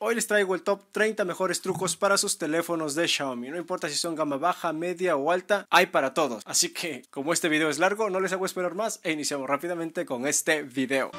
Hoy les traigo el top 30 mejores trucos para sus teléfonos de Xiaomi. No importa si son gama baja, media o alta, hay para todos. Así que, como este video es largo, no les hago esperar más e iniciamos rápidamente con este video.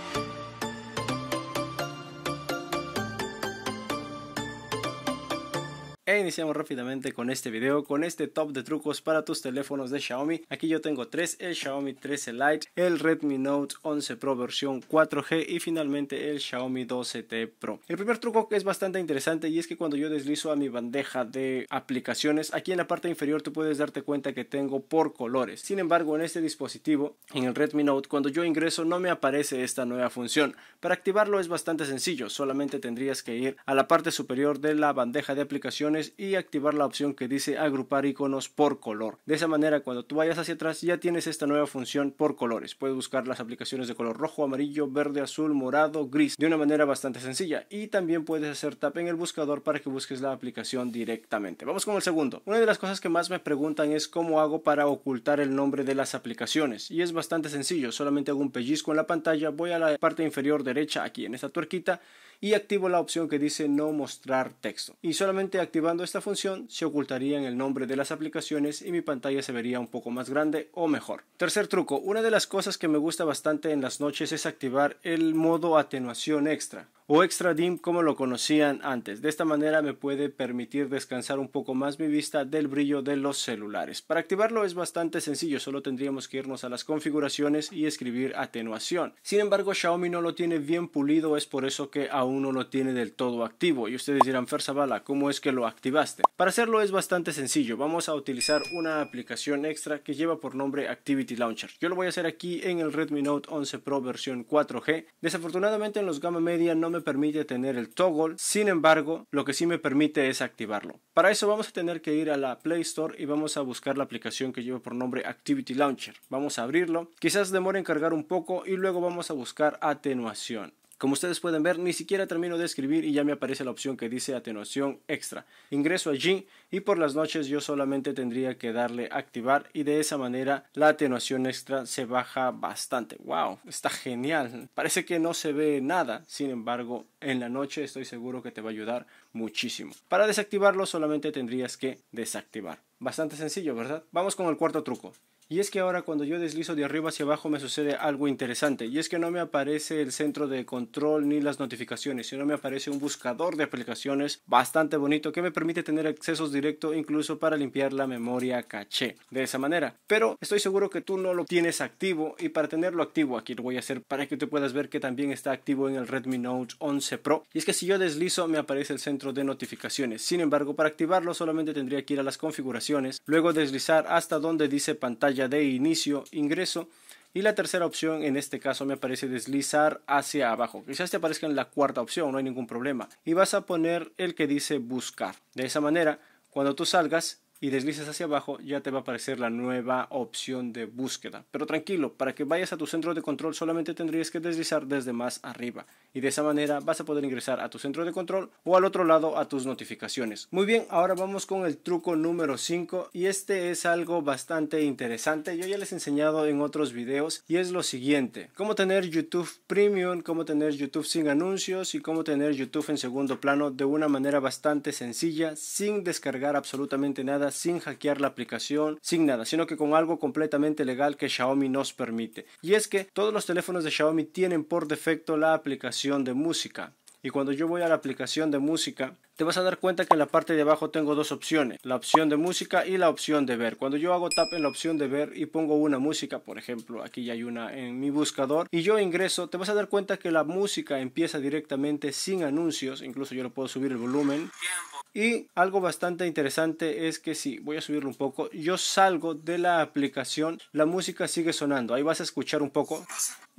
E iniciamos rápidamente con este video, con este top de trucos para tus teléfonos de Xiaomi. Aquí yo tengo tres, el Xiaomi 13 Lite, el Redmi Note 11 Pro versión 4G y finalmente el Xiaomi 12T Pro. El primer truco que es bastante interesante y es que cuando yo deslizo a mi bandeja de aplicaciones, aquí en la parte inferior tú puedes darte cuenta que tengo por colores. Sin embargo, en este dispositivo, en el Redmi Note, cuando yo ingreso no me aparece esta nueva función. Para activarlo es bastante sencillo, solamente tendrías que ir a la parte superior de la bandeja de aplicaciones y activar la opción que dice agrupar iconos por color. De esa manera cuando tú vayas hacia atrás ya tienes esta nueva función por colores. Puedes buscar las aplicaciones de color rojo, amarillo, verde, azul, morado, gris de una manera bastante sencilla y también puedes hacer tap en el buscador para que busques la aplicación directamente. Vamos con el segundo. Una de las cosas que más me preguntan es cómo hago para ocultar el nombre de las aplicaciones y es bastante sencillo. Solamente hago un pellizco en la pantalla, voy a la parte inferior derecha aquí en esta tuerquita y activo la opción que dice no mostrar texto y solamente activar esta función se ocultaría en el nombre de las aplicaciones y mi pantalla se vería un poco más grande o mejor. Tercer truco, una de las cosas que me gusta bastante en las noches es activar el modo atenuación extra o extra dim como lo conocían antes. De esta manera me puede permitir descansar un poco más mi vista del brillo de los celulares. Para activarlo es bastante sencillo, solo tendríamos que irnos a las configuraciones y escribir atenuación. Sin embargo, Xiaomi no lo tiene bien pulido, es por eso que aún no lo tiene del todo activo. Y ustedes dirán, bala ¿cómo es que lo para hacerlo es bastante sencillo, vamos a utilizar una aplicación extra que lleva por nombre Activity Launcher. Yo lo voy a hacer aquí en el Redmi Note 11 Pro versión 4G. Desafortunadamente en los gama media no me permite tener el toggle, sin embargo lo que sí me permite es activarlo. Para eso vamos a tener que ir a la Play Store y vamos a buscar la aplicación que lleva por nombre Activity Launcher. Vamos a abrirlo, quizás demore en cargar un poco y luego vamos a buscar atenuación. Como ustedes pueden ver, ni siquiera termino de escribir y ya me aparece la opción que dice atenuación extra. Ingreso allí y por las noches yo solamente tendría que darle activar y de esa manera la atenuación extra se baja bastante. ¡Wow! Está genial. Parece que no se ve nada, sin embargo, en la noche estoy seguro que te va a ayudar muchísimo. Para desactivarlo solamente tendrías que desactivar. Bastante sencillo, ¿verdad? Vamos con el cuarto truco. Y es que ahora cuando yo deslizo de arriba hacia abajo me sucede algo interesante. Y es que no me aparece el centro de control ni las notificaciones, sino me aparece un buscador de aplicaciones bastante bonito que me permite tener accesos directo incluso para limpiar la memoria caché. De esa manera. Pero estoy seguro que tú no lo tienes activo y para tenerlo activo aquí lo voy a hacer para que tú puedas ver que también está activo en el Redmi Note 11 Pro. Y es que si yo deslizo me aparece el centro de notificaciones. Sin embargo, para activarlo solamente tendría que ir a las configuraciones, luego deslizar hasta donde dice pantalla de inicio, ingreso. Y la tercera opción en este caso me aparece deslizar hacia abajo. Quizás te aparezca en la cuarta opción, no hay ningún problema. Y vas a poner el que dice buscar. De esa manera, cuando tú salgas, y deslizas hacia abajo, ya te va a aparecer la nueva opción de búsqueda. Pero tranquilo, para que vayas a tu centro de control solamente tendrías que deslizar desde más arriba y de esa manera vas a poder ingresar a tu centro de control o al otro lado a tus notificaciones. Muy bien, ahora vamos con el truco número 5 y este es algo bastante interesante. Yo ya les he enseñado en otros videos y es lo siguiente, cómo tener YouTube Premium, cómo tener YouTube sin anuncios y cómo tener YouTube en segundo plano de una manera bastante sencilla sin descargar absolutamente nada sin hackear la aplicación, sin nada, sino que con algo completamente legal que Xiaomi nos permite. Y es que todos los teléfonos de Xiaomi tienen por defecto la aplicación de música. Y cuando yo voy a la aplicación de música, te vas a dar cuenta que en la parte de abajo tengo dos opciones, la opción de música y la opción de ver. Cuando yo hago tap en la opción de ver y pongo una música, por ejemplo, aquí ya hay una en mi buscador, y yo ingreso, te vas a dar cuenta que la música empieza directamente sin anuncios, incluso yo lo puedo subir el volumen. Y algo bastante interesante es que si voy a subirlo un poco, yo salgo de la aplicación, la música sigue sonando, ahí vas a escuchar un poco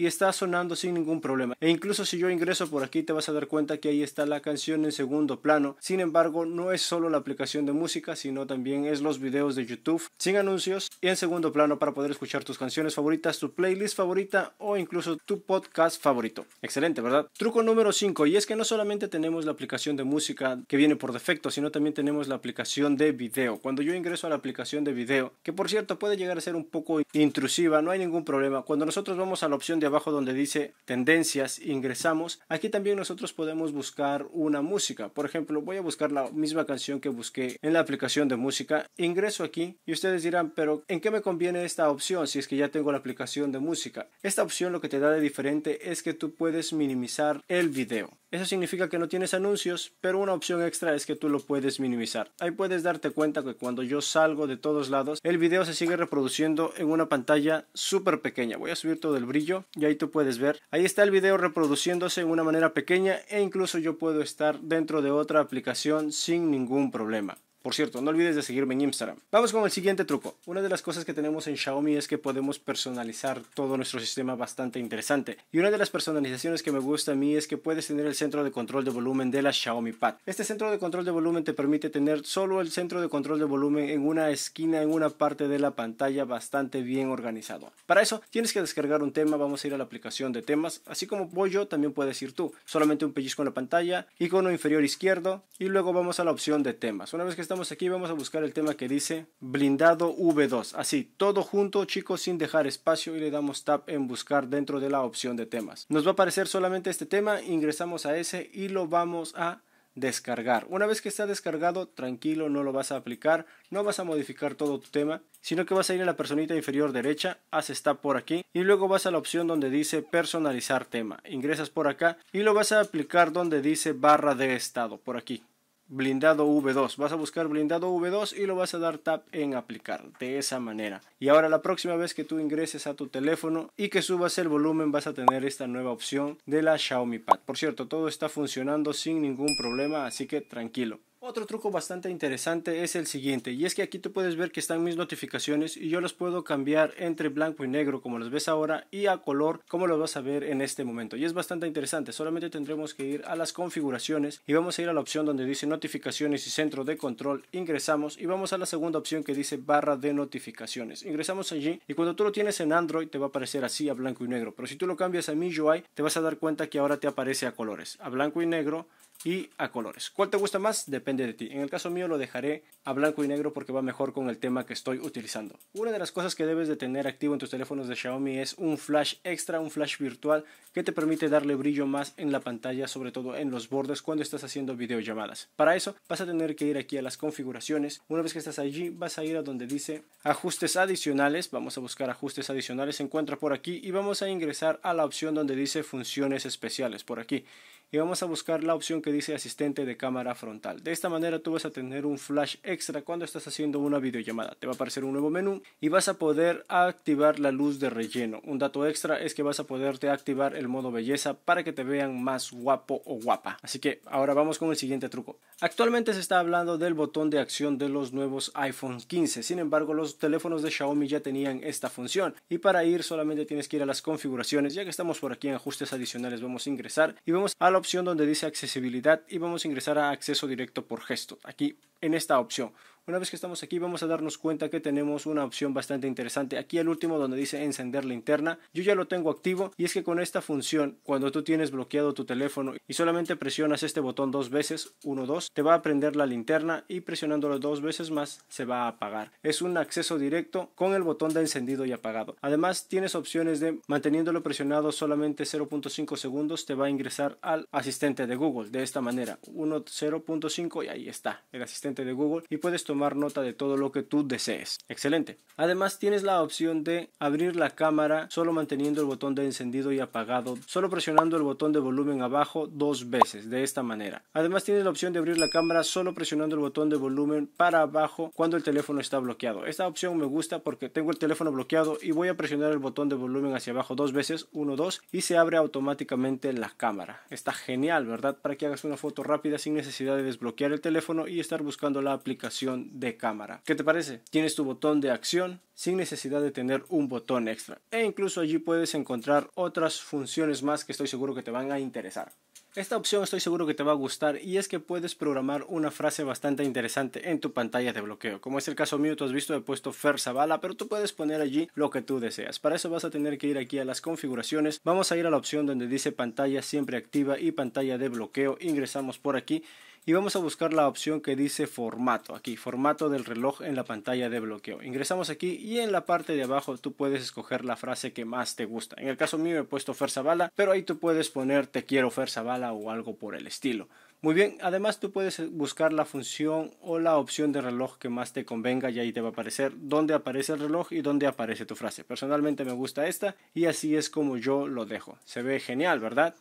y está sonando sin ningún problema. E incluso si yo ingreso por aquí te vas a dar cuenta que ahí está la canción en segundo plano. Sin embargo, no es solo la aplicación de música, sino también es los videos de YouTube sin anuncios y en segundo plano para poder escuchar tus canciones favoritas, tu playlist favorita o incluso tu podcast favorito. Excelente, ¿verdad? Truco número 5 y es que no solamente tenemos la aplicación de música que viene por defecto, sino también tenemos la aplicación de video. Cuando yo ingreso a la aplicación de video, que por cierto puede llegar a ser un poco intrusiva, no hay ningún problema. Cuando nosotros vamos a la opción de abajo donde dice tendencias, ingresamos, aquí también nosotros podemos buscar una música. Por ejemplo, voy a buscar la misma canción que busqué en la aplicación de música. Ingreso aquí y ustedes dirán, pero ¿en qué me conviene esta opción si es que ya tengo la aplicación de música? Esta opción lo que te da de diferente es que tú puedes minimizar el video. Eso significa que no tienes anuncios, pero una opción extra es que tú lo puedes minimizar. Ahí puedes darte cuenta que cuando yo salgo de todos lados, el video se sigue reproduciendo en una pantalla súper pequeña. Voy a subir todo el brillo y ahí tú puedes ver. Ahí está el video reproduciéndose en una manera pequeña e incluso yo puedo estar dentro de otra aplicación sin ningún problema. Por cierto, no olvides de seguirme en Instagram. Vamos con el siguiente truco. Una de las cosas que tenemos en Xiaomi es que podemos personalizar todo nuestro sistema bastante interesante. Y una de las personalizaciones que me gusta a mí es que puedes tener el centro de control de volumen de la Xiaomi Pad. Este centro de control de volumen te permite tener solo el centro de control de volumen en una esquina, en una parte de la pantalla bastante bien organizado. Para eso tienes que descargar un tema, vamos a ir a la aplicación de temas, así como voy yo también puedes ir tú. Solamente un pellizco en la pantalla, icono inferior izquierdo y luego vamos a la opción de temas. Una vez que estamos aquí, vamos a buscar el tema que dice blindado V2. Así, todo junto, chicos, sin dejar espacio y le damos tap en buscar dentro de la opción de temas. Nos va a aparecer solamente este tema, ingresamos a ese y lo vamos a descargar. Una vez que está descargado, tranquilo, no lo vas a aplicar, no vas a modificar todo tu tema, sino que vas a ir a la personita inferior derecha, haces tap por aquí y luego vas a la opción donde dice personalizar tema. Ingresas por acá y lo vas a aplicar donde dice barra de estado, por aquí blindado V2. Vas a buscar blindado V2 y lo vas a dar tap en aplicar de esa manera. Y ahora la próxima vez que tú ingreses a tu teléfono y que subas el volumen vas a tener esta nueva opción de la Xiaomi Pad. Por cierto, todo está funcionando sin ningún problema, así que tranquilo. Otro truco bastante interesante es el siguiente, y es que aquí tú puedes ver que están mis notificaciones y yo los puedo cambiar entre blanco y negro como los ves ahora y a color como lo vas a ver en este momento. Y es bastante interesante, solamente tendremos que ir a las configuraciones y vamos a ir a la opción donde dice notificaciones y centro de control, ingresamos y vamos a la segunda opción que dice barra de notificaciones. Ingresamos allí y cuando tú lo tienes en Android te va a aparecer así a blanco y negro, pero si tú lo cambias a mi UI te vas a dar cuenta que ahora te aparece a colores, a blanco y negro y a colores. ¿Cuál te gusta más? Depende de ti. En el caso mío lo dejaré a blanco y negro porque va mejor con el tema que estoy utilizando. Una de las cosas que debes de tener activo en tus teléfonos de Xiaomi es un flash extra, un flash virtual que te permite darle brillo más en la pantalla, sobre todo en los bordes cuando estás haciendo videollamadas. Para eso vas a tener que ir aquí a las configuraciones. Una vez que estás allí vas a ir a donde dice ajustes adicionales. Vamos a buscar ajustes adicionales. Se encuentra por aquí y vamos a ingresar a la opción donde dice funciones especiales por aquí y vamos a buscar la opción que dice asistente de cámara frontal. De esta manera tú vas a tener un flash extra cuando estás haciendo una videollamada. Te va a aparecer un nuevo menú y vas a poder activar la luz de relleno. Un dato extra es que vas a poderte activar el modo belleza para que te vean más guapo o guapa. Así que ahora vamos con el siguiente truco. Actualmente se está hablando del botón de acción de los nuevos iPhone 15. Sin embargo, los teléfonos de Xiaomi ya tenían esta función y para ir solamente tienes que ir a las configuraciones. Ya que estamos por aquí en ajustes adicionales vamos a ingresar y vamos a la opción donde dice accesibilidad y vamos a ingresar a acceso directo por gesto. Aquí en esta opción una vez que estamos aquí vamos a darnos cuenta que tenemos una opción bastante interesante. Aquí el último donde dice encender linterna. Yo ya lo tengo activo y es que con esta función cuando tú tienes bloqueado tu teléfono y solamente presionas este botón dos veces, 1, 2, te va a prender la linterna y presionándolo dos veces más se va a apagar. Es un acceso directo con el botón de encendido y apagado. Además tienes opciones de manteniéndolo presionado solamente 0.5 segundos te va a ingresar al asistente de Google de esta manera. 1, 0.5 y ahí está el asistente de Google y puedes tomar nota de todo lo que tú desees. Excelente. Además tienes la opción de abrir la cámara solo manteniendo el botón de encendido y apagado, solo presionando el botón de volumen abajo dos veces, de esta manera. Además tienes la opción de abrir la cámara solo presionando el botón de volumen para abajo cuando el teléfono está bloqueado. Esta opción me gusta porque tengo el teléfono bloqueado y voy a presionar el botón de volumen hacia abajo dos veces, uno, dos, y se abre automáticamente la cámara. Está genial, ¿verdad? Para que hagas una foto rápida sin necesidad de desbloquear el teléfono y estar buscando la aplicación de cámara. ¿Qué te parece? Tienes tu botón de acción sin necesidad de tener un botón extra. E incluso allí puedes encontrar otras funciones más que estoy seguro que te van a interesar. Esta opción estoy seguro que te va a gustar y es que puedes programar una frase bastante interesante en tu pantalla de bloqueo. Como es el caso mío, tú has visto, he puesto Fer Zavala, pero tú puedes poner allí lo que tú deseas. Para eso vas a tener que ir aquí a las configuraciones. Vamos a ir a la opción donde dice pantalla siempre activa y pantalla de bloqueo. Ingresamos por aquí y vamos a buscar la opción que dice formato, aquí, formato del reloj en la pantalla de bloqueo. Ingresamos aquí y en la parte de abajo tú puedes escoger la frase que más te gusta. En el caso mío he puesto bala pero ahí tú puedes poner te quiero bala o algo por el estilo. Muy bien, además tú puedes buscar la función o la opción de reloj que más te convenga y ahí te va a aparecer dónde aparece el reloj y dónde aparece tu frase. Personalmente me gusta esta y así es como yo lo dejo. Se ve genial, ¿verdad?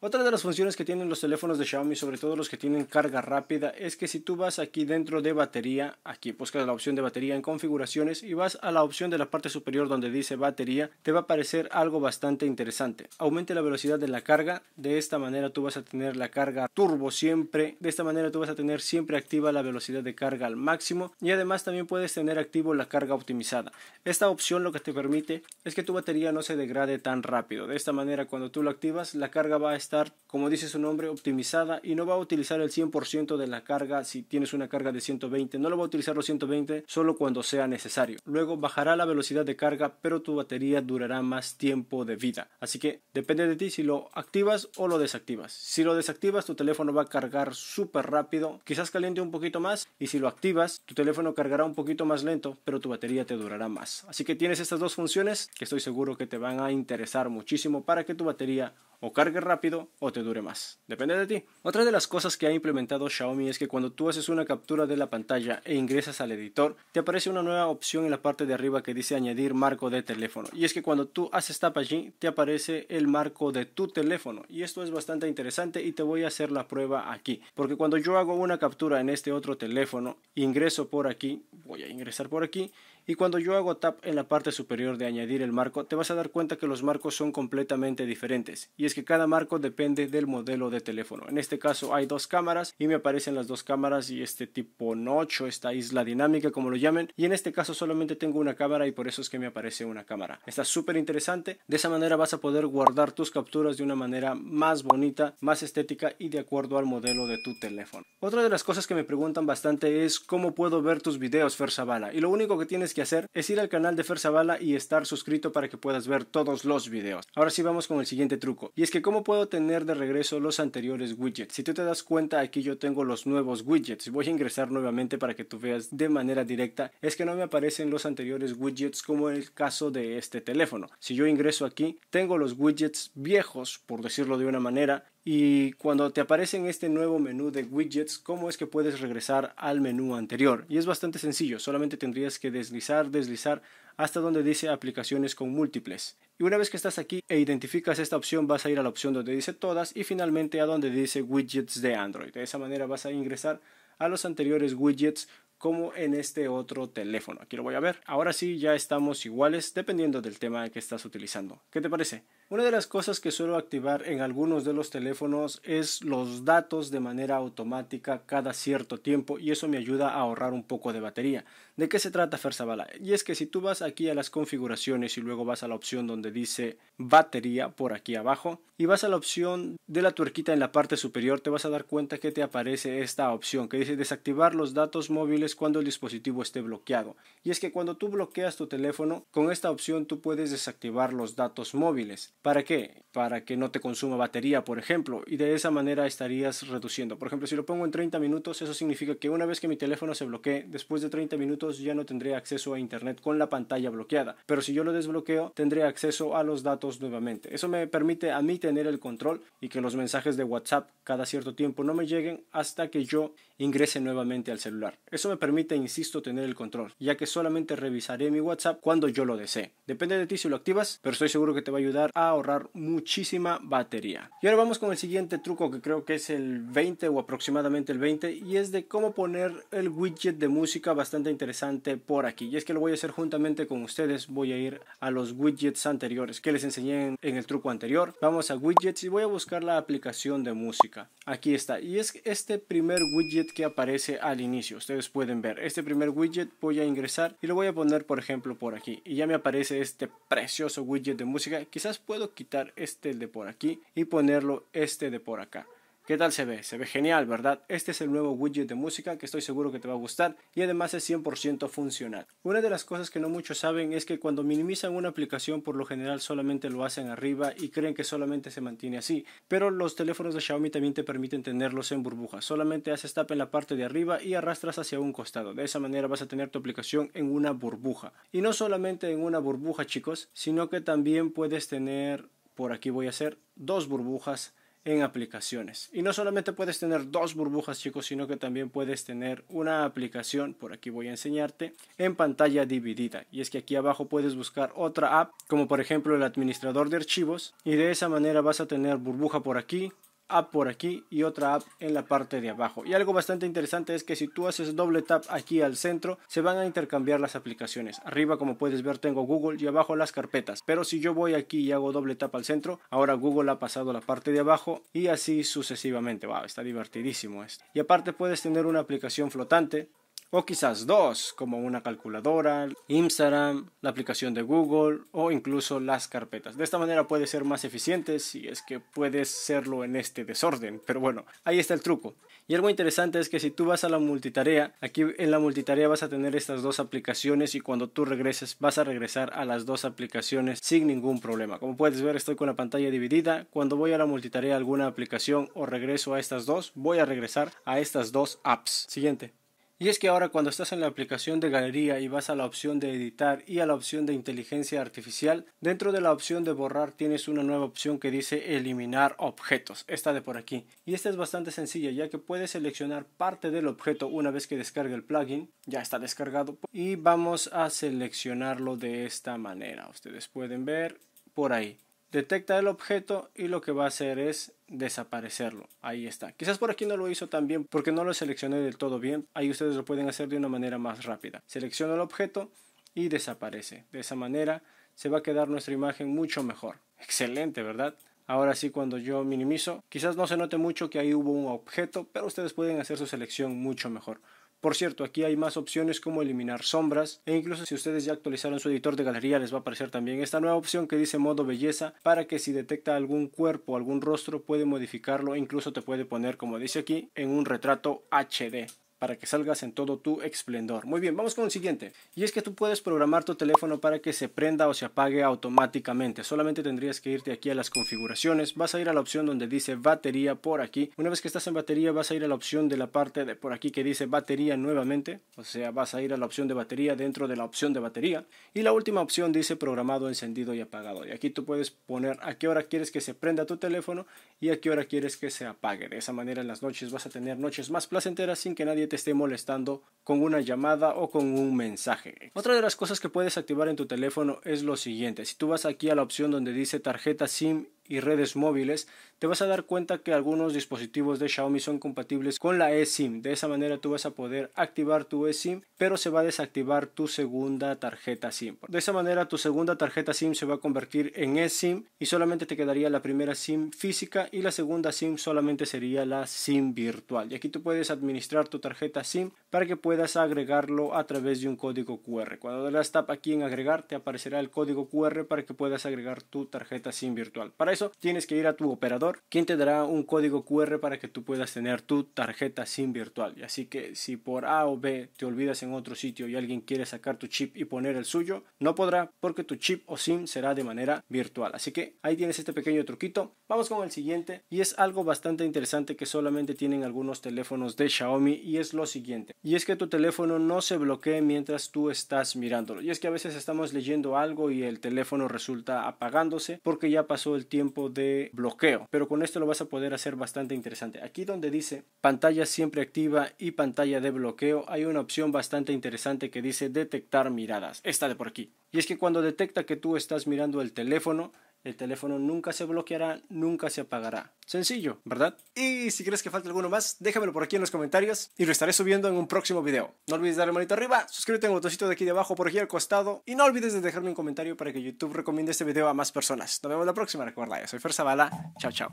Otra de las funciones que tienen los teléfonos de Xiaomi, sobre todo los que tienen carga rápida, es que si tú vas aquí dentro de batería, aquí buscas la opción de batería en configuraciones y vas a la opción de la parte superior donde dice batería, te va a aparecer algo bastante interesante. Aumente la velocidad de la carga, de esta manera tú vas a tener la carga turbo siempre, de esta manera tú vas a tener siempre activa la velocidad de carga al máximo y además también puedes tener activo la carga optimizada. Esta opción lo que te permite es que tu batería no se degrade tan rápido, de esta manera cuando tú lo activas la carga va a estar, como dice su nombre, optimizada y no va a utilizar el 100% de la carga si tienes una carga de 120. No lo va a utilizar los 120 solo cuando sea necesario. Luego bajará la velocidad de carga, pero tu batería durará más tiempo de vida. Así que depende de ti si lo activas o lo desactivas. Si lo desactivas, tu teléfono va a cargar súper rápido, quizás caliente un poquito más y si lo activas, tu teléfono cargará un poquito más lento, pero tu batería te durará más. Así que tienes estas dos funciones que estoy seguro que te van a interesar muchísimo para que tu batería o cargue rápido o te dure más. Depende de ti. Otra de las cosas que ha implementado Xiaomi es que cuando tú haces una captura de la pantalla e ingresas al editor, te aparece una nueva opción en la parte de arriba que dice añadir marco de teléfono. Y es que cuando tú haces tap allí, te aparece el marco de tu teléfono. Y esto es bastante interesante y te voy a hacer la prueba aquí. Porque cuando yo hago una captura en este otro teléfono, ingreso por aquí, voy a ingresar por aquí y cuando yo hago tap en la parte superior de añadir el marco, te vas a dar cuenta que los marcos son completamente diferentes. Y es que cada marco depende del modelo de teléfono. En este caso hay dos cámaras y me aparecen las dos cámaras y este tipo o esta isla dinámica como lo llamen. Y en este caso solamente tengo una cámara y por eso es que me aparece una cámara. Está súper interesante. De esa manera vas a poder guardar tus capturas de una manera más bonita, más estética y de acuerdo al modelo de tu teléfono. Otra de las cosas que me preguntan bastante es cómo puedo ver tus videos, Fer Zavala. Y lo único que tienes que hacer es ir al canal de Fer bala y estar suscrito para que puedas ver todos los videos. Ahora sí vamos con el siguiente truco. Y es que cómo puedo tener de regreso los anteriores widgets. Si tú te das cuenta aquí yo tengo los nuevos widgets. Voy a ingresar nuevamente para que tú veas de manera directa. Es que no me aparecen los anteriores widgets como en el caso de este teléfono. Si yo ingreso aquí tengo los widgets viejos por decirlo de una manera y cuando te aparece en este nuevo menú de widgets, ¿cómo es que puedes regresar al menú anterior? Y es bastante sencillo, solamente tendrías que deslizar, deslizar hasta donde dice aplicaciones con múltiples. Y una vez que estás aquí e identificas esta opción, vas a ir a la opción donde dice todas y finalmente a donde dice widgets de Android. De esa manera vas a ingresar a los anteriores widgets como en este otro teléfono. Aquí lo voy a ver. Ahora sí, ya estamos iguales dependiendo del tema que estás utilizando. ¿Qué te parece? Una de las cosas que suelo activar en algunos de los teléfonos es los datos de manera automática cada cierto tiempo y eso me ayuda a ahorrar un poco de batería. ¿De qué se trata Fersabala? Y es que si tú vas aquí a las configuraciones y luego vas a la opción donde dice batería por aquí abajo y vas a la opción de la tuerquita en la parte superior te vas a dar cuenta que te aparece esta opción que dice desactivar los datos móviles cuando el dispositivo esté bloqueado. Y es que cuando tú bloqueas tu teléfono con esta opción tú puedes desactivar los datos móviles. ¿Para qué? Para que no te consuma batería, por ejemplo, y de esa manera estarías reduciendo. Por ejemplo, si lo pongo en 30 minutos, eso significa que una vez que mi teléfono se bloquee, después de 30 minutos ya no tendré acceso a internet con la pantalla bloqueada. Pero si yo lo desbloqueo, tendré acceso a los datos nuevamente. Eso me permite a mí tener el control y que los mensajes de WhatsApp cada cierto tiempo no me lleguen hasta que yo ingrese nuevamente al celular. Eso me permite, insisto, tener el control, ya que solamente revisaré mi WhatsApp cuando yo lo desee. Depende de ti si lo activas, pero estoy seguro que te va a ayudar a ahorrar muchísima batería. Y ahora vamos con el siguiente truco que creo que es el 20 o aproximadamente el 20 y es de cómo poner el widget de música bastante interesante por aquí. Y es que lo voy a hacer juntamente con ustedes, voy a ir a los widgets anteriores que les enseñé en el truco anterior. Vamos a widgets y voy a buscar la aplicación de música. Aquí está. Y es este primer widget que aparece al inicio. Ustedes pueden ver este primer widget, voy a ingresar y lo voy a poner por ejemplo por aquí. Y ya me aparece este precioso widget de música. Quizás puedo quitar este de por aquí y ponerlo este de por acá. ¿Qué tal se ve? Se ve genial, ¿verdad? Este es el nuevo widget de música que estoy seguro que te va a gustar y además es 100% funcional. Una de las cosas que no muchos saben es que cuando minimizan una aplicación por lo general solamente lo hacen arriba y creen que solamente se mantiene así, pero los teléfonos de Xiaomi también te permiten tenerlos en burbuja. Solamente haces tap en la parte de arriba y arrastras hacia un costado. De esa manera vas a tener tu aplicación en una burbuja. Y no solamente en una burbuja, chicos, sino que también puedes tener, por aquí voy a hacer, dos burbujas en aplicaciones. Y no solamente puedes tener dos burbujas, chicos, sino que también puedes tener una aplicación, por aquí voy a enseñarte, en pantalla dividida. Y es que aquí abajo puedes buscar otra app, como por ejemplo el administrador de archivos, y de esa manera vas a tener burbuja por aquí, app por aquí y otra app en la parte de abajo. Y algo bastante interesante es que si tú haces doble tap aquí al centro, se van a intercambiar las aplicaciones. Arriba, como puedes ver, tengo Google y abajo las carpetas. Pero si yo voy aquí y hago doble tap al centro, ahora Google ha pasado la parte de abajo y así sucesivamente. Wow, está divertidísimo esto. Y aparte puedes tener una aplicación flotante o quizás dos, como una calculadora, Instagram, la aplicación de Google o incluso las carpetas. De esta manera puede ser más eficiente si es que puedes serlo en este desorden, pero bueno, ahí está el truco. Y algo interesante es que si tú vas a la multitarea, aquí en la multitarea vas a tener estas dos aplicaciones y cuando tú regreses vas a regresar a las dos aplicaciones sin ningún problema. Como puedes ver estoy con la pantalla dividida, cuando voy a la multitarea alguna aplicación o regreso a estas dos, voy a regresar a estas dos apps. Siguiente. Y es que ahora cuando estás en la aplicación de galería y vas a la opción de editar y a la opción de inteligencia artificial, dentro de la opción de borrar tienes una nueva opción que dice eliminar objetos, esta de por aquí. Y esta es bastante sencilla ya que puedes seleccionar parte del objeto una vez que descargue el plugin, ya está descargado, y vamos a seleccionarlo de esta manera. Ustedes pueden ver por ahí. Detecta el objeto y lo que va a hacer es desaparecerlo. Ahí está. Quizás por aquí no lo hizo tan bien porque no lo seleccioné del todo bien. Ahí ustedes lo pueden hacer de una manera más rápida. Selecciono el objeto y desaparece. De esa manera se va a quedar nuestra imagen mucho mejor. Excelente, ¿verdad? Ahora sí, cuando yo minimizo, quizás no se note mucho que ahí hubo un objeto, pero ustedes pueden hacer su selección mucho mejor. Por cierto, aquí hay más opciones como eliminar sombras e incluso si ustedes ya actualizaron su editor de galería les va a aparecer también esta nueva opción que dice modo belleza para que si detecta algún cuerpo, o algún rostro puede modificarlo e incluso te puede poner como dice aquí en un retrato HD para que salgas en todo tu esplendor. Muy bien, vamos con el siguiente. Y es que tú puedes programar tu teléfono para que se prenda o se apague automáticamente. Solamente tendrías que irte aquí a las configuraciones. Vas a ir a la opción donde dice batería por aquí. Una vez que estás en batería vas a ir a la opción de la parte de por aquí que dice batería nuevamente. O sea, vas a ir a la opción de batería dentro de la opción de batería. Y la última opción dice programado, encendido y apagado. Y aquí tú puedes poner a qué hora quieres que se prenda tu teléfono y a qué hora quieres que se apague. De esa manera en las noches vas a tener noches más placenteras sin que nadie esté molestando con una llamada o con un mensaje. Otra de las cosas que puedes activar en tu teléfono es lo siguiente. Si tú vas aquí a la opción donde dice tarjeta SIM y redes móviles, te vas a dar cuenta que algunos dispositivos de Xiaomi son compatibles con la eSIM. De esa manera tú vas a poder activar tu eSIM, pero se va a desactivar tu segunda tarjeta SIM. De esa manera tu segunda tarjeta SIM se va a convertir en eSIM y solamente te quedaría la primera SIM física y la segunda SIM solamente sería la SIM virtual. Y aquí tú puedes administrar tu tarjeta SIM para que puedas agregarlo a través de un código QR. Cuando le das tap aquí en agregar te aparecerá el código QR para que puedas agregar tu tarjeta SIM virtual. Para eso tienes que ir a tu operador, quien te dará un código QR para que tú puedas tener tu tarjeta SIM virtual. y Así que si por A o B te olvidas en otro sitio y alguien quiere sacar tu chip y poner el suyo, no podrá porque tu chip o SIM será de manera virtual. Así que ahí tienes este pequeño truquito. Vamos con el siguiente y es algo bastante interesante que solamente tienen algunos teléfonos de Xiaomi y es lo siguiente. Y es que tu teléfono no se bloquee mientras tú estás mirándolo. Y es que a veces estamos leyendo algo y el teléfono resulta apagándose porque ya pasó el tiempo de bloqueo. Pero con esto lo vas a poder hacer bastante interesante. Aquí donde dice pantalla siempre activa y pantalla de bloqueo, hay una opción bastante interesante que dice detectar miradas. Esta de por aquí. Y es que cuando detecta que tú estás mirando el teléfono, el teléfono nunca se bloqueará, nunca se apagará. Sencillo, ¿verdad? Y si crees que falta alguno más, déjamelo por aquí en los comentarios y lo estaré subiendo en un próximo video. No olvides darle manito arriba, suscríbete en el botoncito de aquí abajo por aquí al costado y no olvides de dejarme un comentario para que YouTube recomiende este video a más personas. Nos vemos la próxima, recuerda, yo soy Fer Zavala, chao chao.